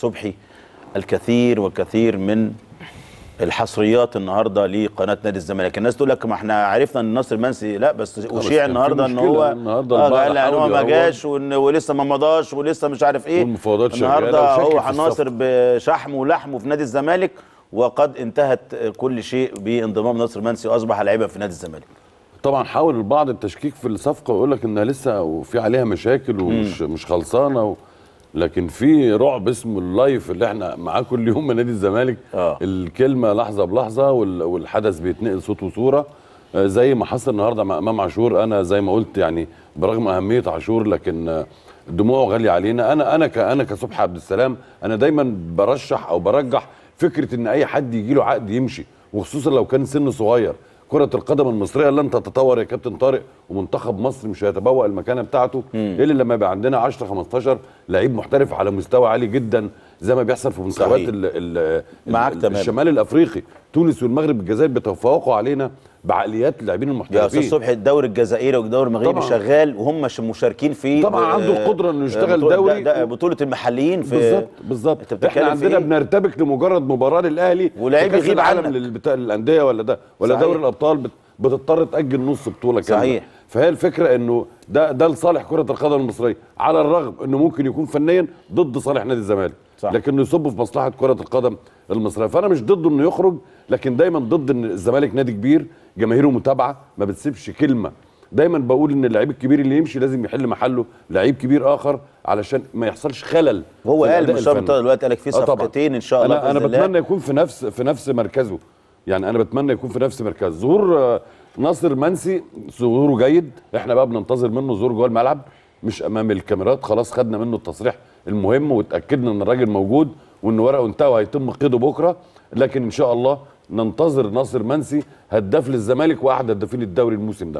صبحي الكثير والكثير من الحصريات النهارده لقناه نادي الزمالك الناس تقول لك ما احنا عرفنا ان النصر المنسي لا بس اشيع يعني النهارده ان هو النهارده قال آه، ان هو ما جاش ولسه ما مضاش ولسه مش عارف ايه والمفاوضات النهارده هو الناصر بشحمه ولحمه في نادي الزمالك وقد انتهت كل شيء بانضمام ناصر منسي واصبح لعيبه في نادي الزمالك طبعا حاول البعض التشكيك في الصفقه ويقول لك انها لسه وفي عليها مشاكل ومش مش خلصانه و... لكن في رعب اسمه اللايف اللي احنا معاه كل يوم من نادي الزمالك آه. الكلمه لحظه بلحظه والحدث بيتنقل صوت وصوره آه، زي ما حصل النهارده مع امام عاشور انا زي ما قلت يعني برغم اهميه عاشور لكن آه، دموعه غاليه علينا انا انا انا كصبحي عبد السلام انا دايما برشح او برجح فكره ان اي حد يجي له عقد يمشي وخصوصا لو كان سن صغير كرة القدم المصرية لن تتطور يا كابتن طارق ومنتخب مصر مش هيتبوأ المكانة بتاعته إلا لما يبقى عندنا 10 15 لعيب محترف على مستوى عالي جدا زي ما بيحصل في مسابقات الشمال الافريقي تونس والمغرب الجزائر بيتفوقوا علينا بعقليات اللاعبين المحترفين يا استاذ صبحي الدوري الجزائري والدوري المغربي شغال وهم مشاركين فيه طبعا آه، عنده القدره انه يشتغل دوري ده ده بطوله المحليين في بالظبط بالظبط احنا عندنا إيه؟ بنرتبك لمجرد مباراه للاهلي ولاعيب يغيب عالم للانديه ولا ده ولا دوري الابطال بت... بتضطر تاجل نص بطوله كامله صحيح فهي الفكره انه ده ده لصالح كره القدم المصريه على الرغم انه ممكن يكون فنيا ضد صالح نادي الزمالك صح. لكنه يصب في مصلحه كره القدم المصريه فانا مش ضده انه يخرج لكن دايما ضد ان الزمالك نادي كبير جماهيره متابعه ما بتسيبش كلمه دايما بقول ان اللعيب الكبير اللي يمشي لازم يحل محله لعيب كبير اخر علشان ما يحصلش خلل هو قال مش دلوقتي قال لك في آه صفقتين ان شاء الله انا انا بتمنى يكون في نفس في نفس مركزه يعني انا بتمنى يكون في نفس مركز ظهور آه، ناصر منسي ظهوره جيد احنا بقى بننتظر منه ظهور جوه الملعب مش امام الكاميرات خلاص خدنا منه التصريح المهم واتاكدنا ان الراجل موجود وان ورقه انتهى وهيتم قيده بكره لكن ان شاء الله ننتظر ناصر منسي هداف للزمالك واحد هدافين الدوري الموسم ده